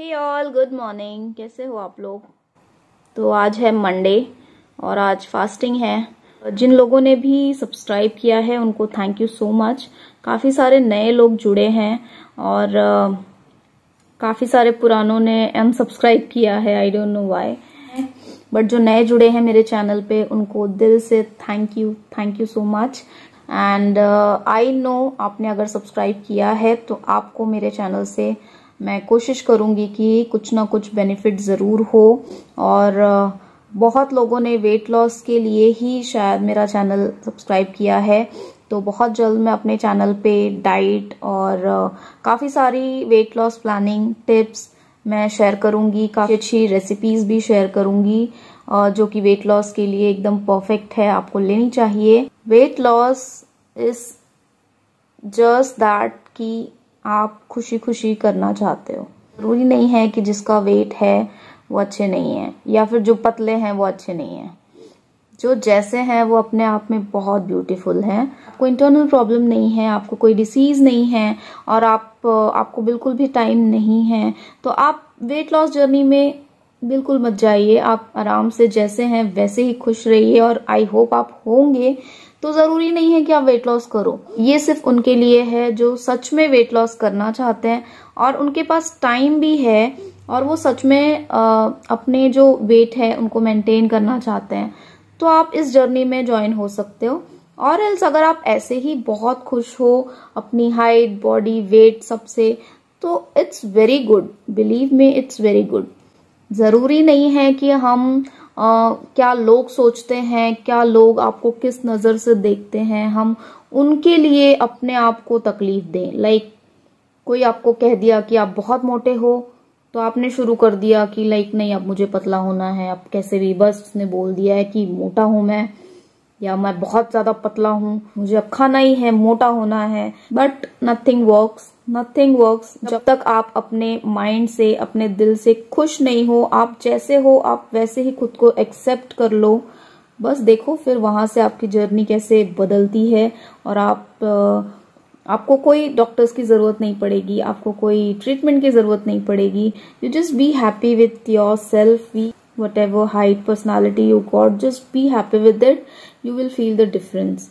हे all good morning कैसे हो आप लोग तो आज है मंडे और आज फास्टिंग है जिन लोगों ने भी सब्सक्राइब किया है उनको थैंक यू सो मच काफ़ी सारे नए लोग जुड़े हैं और काफ़ी सारे पुरानों ने अनसब्सक्राइब किया है I don't know why but जो नए जुड़े हैं मेरे चैनल पे उनको दिल से thank you thank you so much and I know आपने अगर सब्सक्राइब किया है तो आपको मेरे चैनल से मैं कोशिश करूंगी कि कुछ ना कुछ बेनिफिट ज़रूर हो और बहुत लोगों ने वेट लॉस के लिए ही शायद मेरा चैनल सब्सक्राइब किया है तो बहुत जल्द मैं अपने चैनल पे डाइट और काफ़ी सारी वेट लॉस प्लानिंग टिप्स मैं शेयर करूंगी काफ़ी अच्छी रेसिपीज़ भी शेयर करूंगी जो कि वेट लॉस के लिए एकदम परफेक्ट है आपको लेनी चाहिए weight loss is just that कि आप खुशी खुशी करना चाहते हो ज़रूरी नहीं है कि जिसका वेट है वो अच्छे नहीं है या फिर जो पतले हैं वो अच्छे नहीं है जो जैसे हैं वो अपने आप में बहुत ब्यूटीफुल हैं आपको इंटरनल प्रॉब्लम नहीं है आपको कोई डिसीज़ नहीं है और आप आपको बिल्कुल भी टाइम नहीं है तो आप वेट लॉस जर्नी में बिल्कुल मत जाइए आप आराम से जैसे हैं वैसे ही खुश रहिए और आई होप आप होंगे तो ज़रूरी नहीं है कि आप वेट लॉस करो ये सिर्फ उनके लिए है जो सच में वेट लॉस करना चाहते हैं और उनके पास टाइम भी है और वो सच में आ, अपने जो वेट है उनको मेंटेन करना चाहते हैं तो आप इस जर्नी में ज्वाइन हो सकते हो और एल्स अगर आप ऐसे ही बहुत खुश हो अपनी हाइट बॉडी वेट सबसे तो it's very good believe me it's very good ज़रूरी नहीं है कि हम क्या लोग सोचते हैं क्या लोग आपको किस नज़र से देखते हैं हम उनके लिए अपने आप को तकलीफ दें लाइक कोई आपको कह दिया कि आप बहुत मोटे हो तो आपने शुरू कर दिया कि लाइक नहीं अब मुझे पतला होना है अब कैसे भी बस उसने बोल दिया है कि मोटा हूं मैं या मैं बहुत ज्यादा पतला हूँ मुझे अब खाना ही है मोटा होना है but nothing works nothing works जब तक आप अपने माइंड से अपने दिल से खुश नहीं हो आप जैसे हो आप वैसे ही खुद को एक्सेप्ट कर लो बस देखो फिर वहां से आपकी जर्नी कैसे बदलती है और आप आपको कोई डॉक्टर्स की ज़रूरत नहीं पड़ेगी आपको कोई ट्रीटमेंट की ज़रूरत नहीं पड़ेगी you just be happy with yourself we whatever height personality you got just be happy with it you will feel the difference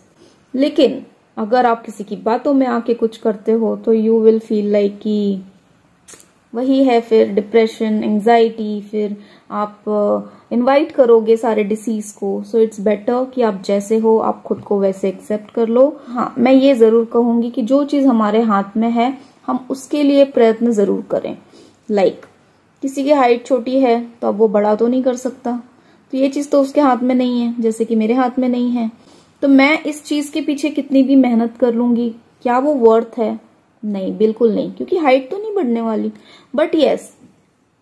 लेकिन अगर आप किसी की बातों में आके कुछ करते हो तो यू विल फील लाइक कि वही है फिर डिप्रेशन एंजाइटी फिर आप इनवाइट uh, करोगे सारे डिसीज को सो इट्स बेटर कि आप जैसे हो आप खुद को वैसे एक्सेप्ट कर लो हाँ मैं ये जरूर कहूंगी कि जो चीज हमारे हाथ में है हम उसके लिए प्रयत्न जरूर करें लाइक like, किसी की हाइट छोटी है तो अब वो बड़ा तो नहीं कर सकता तो ये चीज़ तो उसके हाथ में नहीं है जैसे कि मेरे हाथ में नहीं है तो मैं इस चीज़ के पीछे कितनी भी मेहनत कर लूँगी क्या वो वर्थ है नहीं बिल्कुल नहीं क्योंकि हाइट तो नहीं बढ़ने वाली बट येस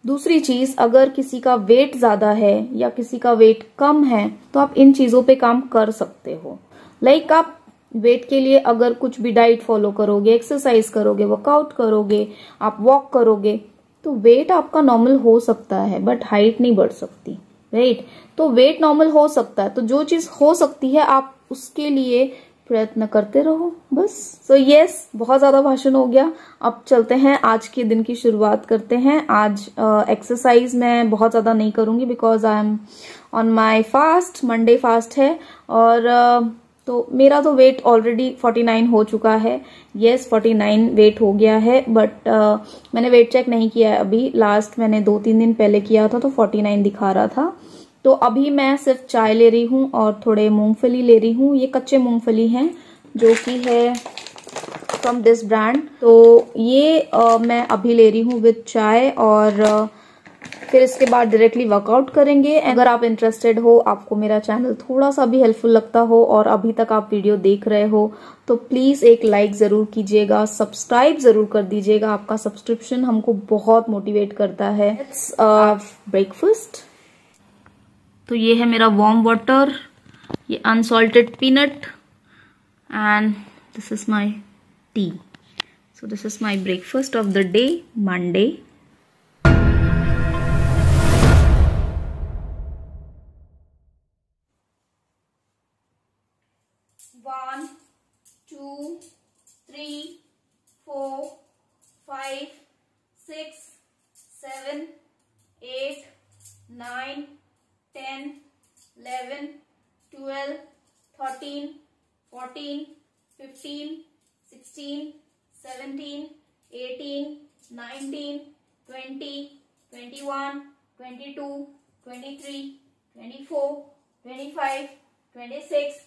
दूसरी चीज़ अगर किसी का वेट ज़्यादा है या किसी का वेट कम है तो आप इन चीज़ों पे काम कर सकते हो लाइक like आप वेट के लिए अगर कुछ भी डाइट फॉलो करोगे एक्सरसाइज करोगे वर्कआउट करोगे आप वॉक करोगे तो वेट आपका नॉर्मल हो सकता है बट हाइट नहीं बढ़ सकती राइट तो वेट नॉर्मल हो सकता है तो जो चीज हो सकती है आप उसके लिए प्रयत्न करते रहो बस सो so, यस yes, बहुत ज्यादा भाषण हो गया अब चलते हैं आज के दिन की शुरुआत करते हैं आज एक्सरसाइज uh, मैं बहुत ज्यादा नहीं करूंगी because I am on my fast Monday fast है और uh, तो मेरा तो वेट ऑलरेडी 49 हो चुका है येस yes, 49 वेट हो गया है बट uh, मैंने वेट चेक नहीं किया है अभी लास्ट मैंने दो तीन दिन पहले किया था तो 49 दिखा रहा था तो अभी मैं सिर्फ चाय ले रही हूँ और थोड़े मूंगफली ले रही हूँ ये कच्चे मूंगफली हैं जो कि है फ्रॉम दिस ब्रांड तो ये uh, मैं अभी ले रही हूँ विथ चाय और uh, फिर इसके बाद डायरेक्टली वर्कआउट करेंगे अगर आप इंटरेस्टेड हो आपको मेरा चैनल थोड़ा सा भी हेल्पफुल लगता हो और अभी तक आप वीडियो देख रहे हो तो प्लीज़ एक लाइक ज़रूर कीजिएगा सब्सक्राइब ज़रूर कर दीजिएगा आपका सब्सक्रिप्शन हमको बहुत मोटिवेट करता है ब्रेकफास्ट uh, तो ये है मेरा वार्म वाटर ये unsalted peanut and this is my tea so this is my breakfast of the day Monday 1, 2, 3, 4, 5, 6, 7, 8, 9, 10, 11, 12, 13, 14, 15, 16, 17, 18, 19, 20, 21, 22, 23, 24, 25, 26,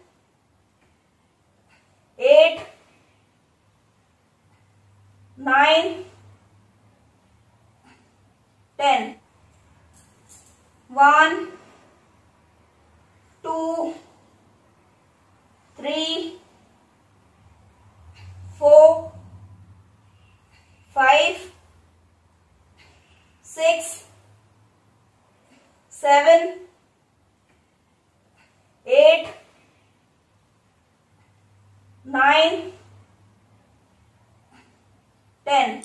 nine, ten. One, two, three, four, five, six, seven, eight, nine. 10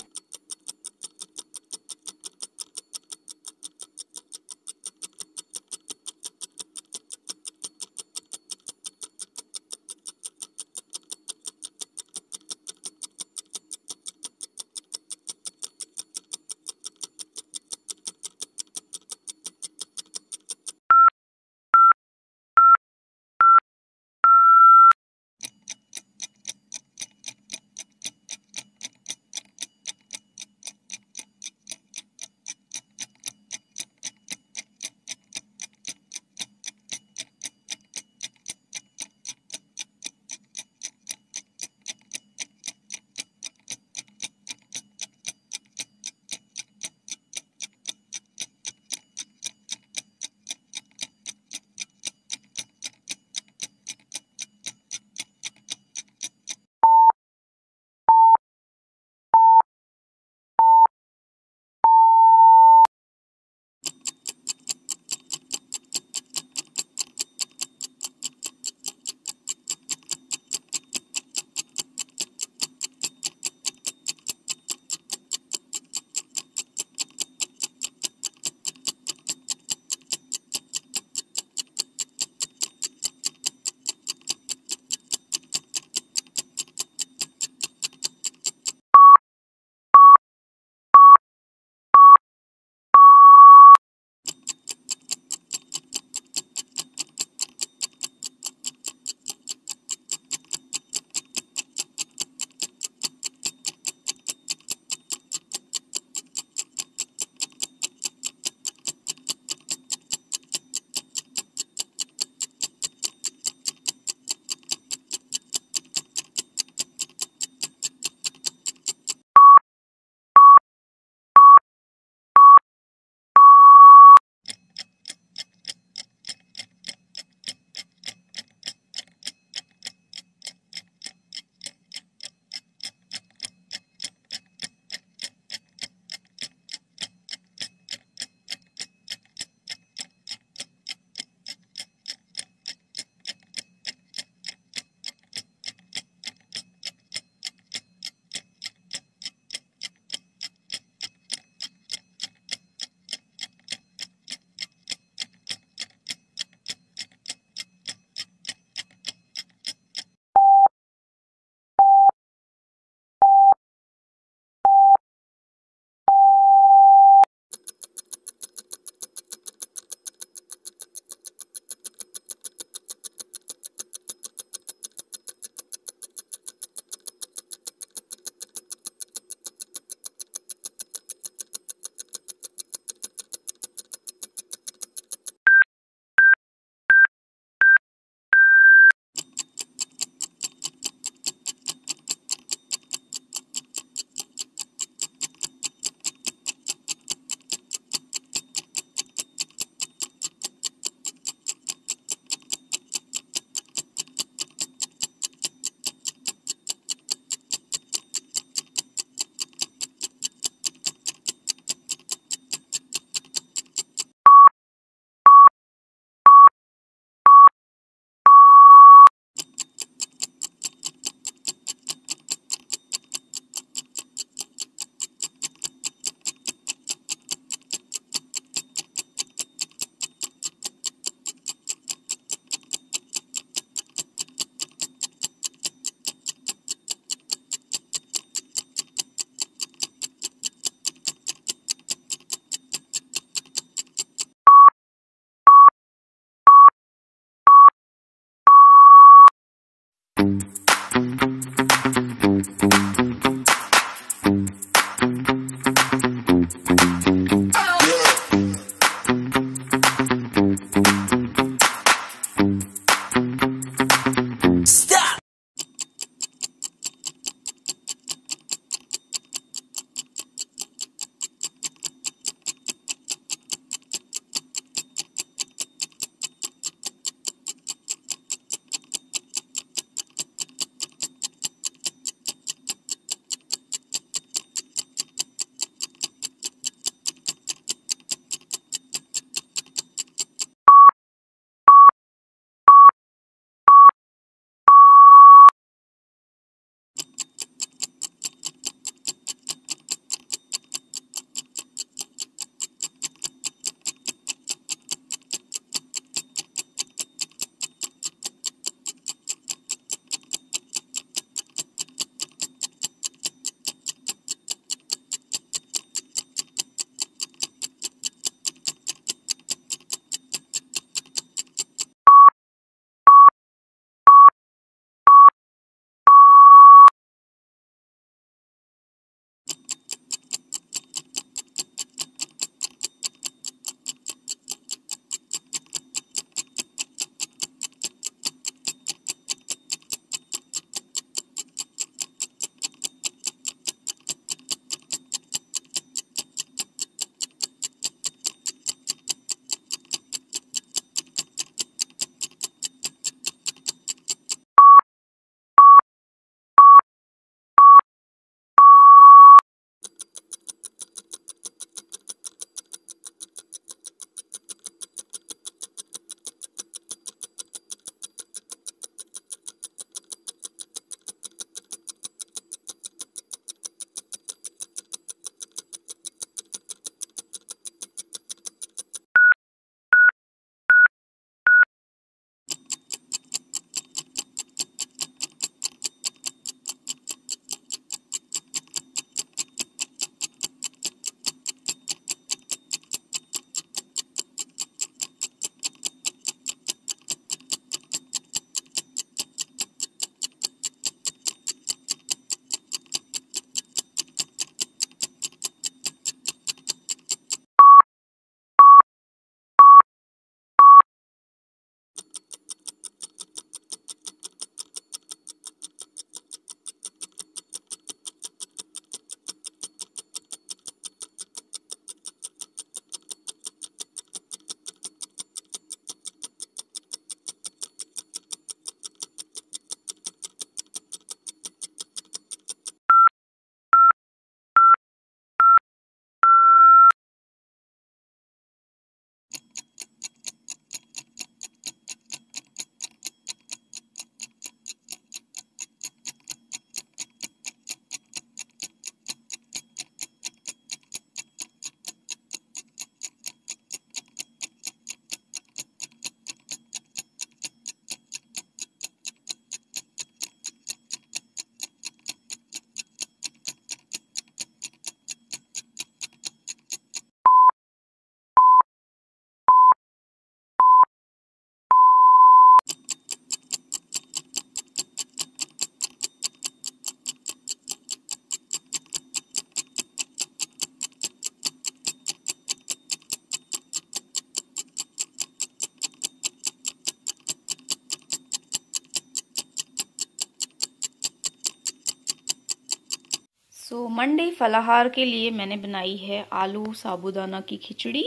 so so, Monday फलाहार के लिए मैंने बनाई है आलू साबूदाना की खिचड़ी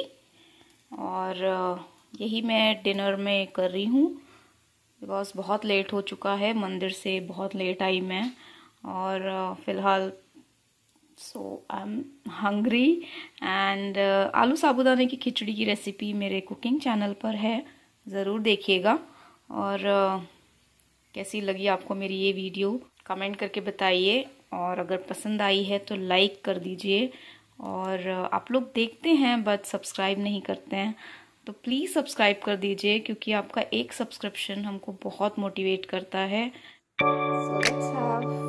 और यही मैं डिनर में कर रही हूँ बिकॉज़ बहुत लेट हो चुका है मंदिर से बहुत लेट आई मैं और फ़िलहाल so I am hungry and आलू साबूदाने की खिचड़ी की रेसिपी मेरे कुकिंग चैनल पर है ज़रूर देखिएगा और uh, कैसी लगी आपको मेरी ये वीडियो कमेंट करके बताइए और अगर पसंद आई है तो लाइक कर दीजिए और आप लोग देखते हैं बट सब्सक्राइब नहीं करते हैं तो प्लीज़ सब्सक्राइब कर दीजिए क्योंकि आपका एक सब्सक्रिप्शन हमको बहुत मोटिवेट करता है so